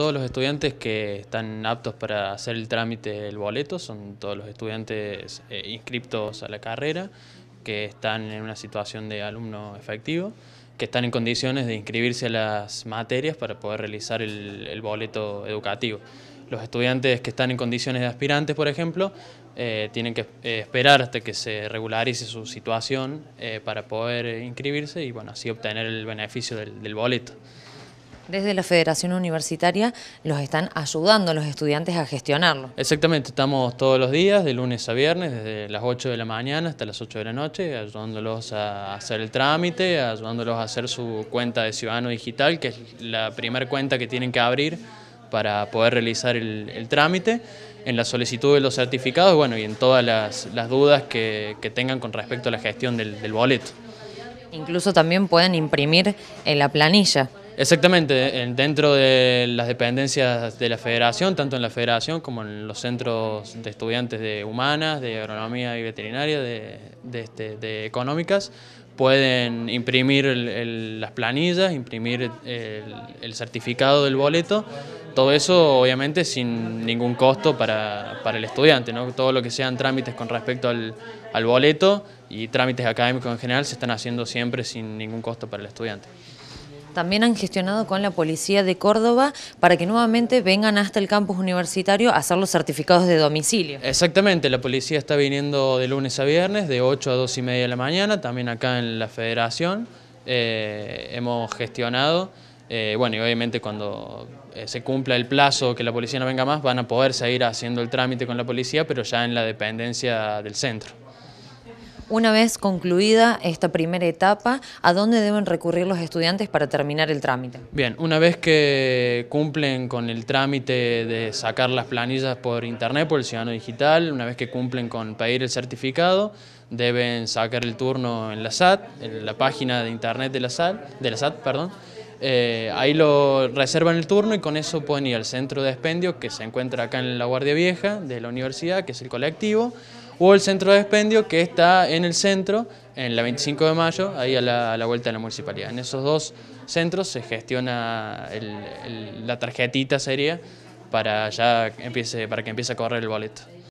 todos los estudiantes que están aptos para hacer el trámite del boleto, son todos los estudiantes eh, inscriptos a la carrera, que están en una situación de alumno efectivo, que están en condiciones de inscribirse a las materias para poder realizar el, boleto educativo. Los estudiantes que están en condiciones de aspirantes, por ejemplo, eh, tienen que esperar hasta que se regularice su situación eh, para poder inscribirse y bueno, así obtener el beneficio del boleto. Desde la Federación Universitaria los están ayudando los estudiantes a gestionarlo. Exactamente, estamos todos los días, de lunes a viernes, desde las 8 de la mañana hasta las 8 de la noche, ayudándolos a hacer el trámite, ayudándolos a hacer su cuenta de ciudadano digital, que es la primera cuenta que tienen que abrir para poder realizar el, trámite, en la solicitud de los certificados bueno, y en todas las, dudas que, tengan con respecto a la gestión del boleto. Incluso también pueden imprimir en la planilla. Exactamente, dentro de las dependencias de la federación, tanto en la federación como en los centros de estudiantes de humanas, de agronomía y veterinaria, de, este, económicas, pueden imprimir las planillas, imprimir el, certificado del boleto, todo eso obviamente sin ningún costo para, el estudiante, ¿no? todo lo que sean trámites con respecto al boleto y trámites académicos en general se están haciendo siempre sin ningún costo para el estudiante. También han gestionado con la Policía de Córdoba para que nuevamente vengan hasta el campus universitario a hacer los certificados de domicilio. Exactamente, la policía está viniendo de lunes a viernes, de 8 a 2 y media de la mañana, también acá en la federación. Eh, hemos gestionado, eh, bueno, y obviamente cuando eh, se cumpla el plazo que la policía no venga más, van a poder seguir haciendo el trámite con la policía, pero ya en la dependencia del centro. Una vez concluida esta primera etapa, ¿a dónde deben recurrir los estudiantes para terminar el trámite? Bien, una vez que cumplen con el trámite de sacar las planillas por internet, por el ciudadano digital, una vez que cumplen con pedir el certificado, deben sacar el turno en la SAT, en la página de internet de la SAT, de la SAT perdón, eh, ahí lo reservan el turno y con eso pueden ir al centro de expendio que se encuentra acá en la Guardia Vieja de la universidad, que es el colectivo, o el centro de expendio que está en el centro, en la 25 de mayo, ahí a la, vuelta de la municipalidad. En esos dos centros se gestiona la tarjetita sería para, ya empiece, para que empiece a correr el boleto.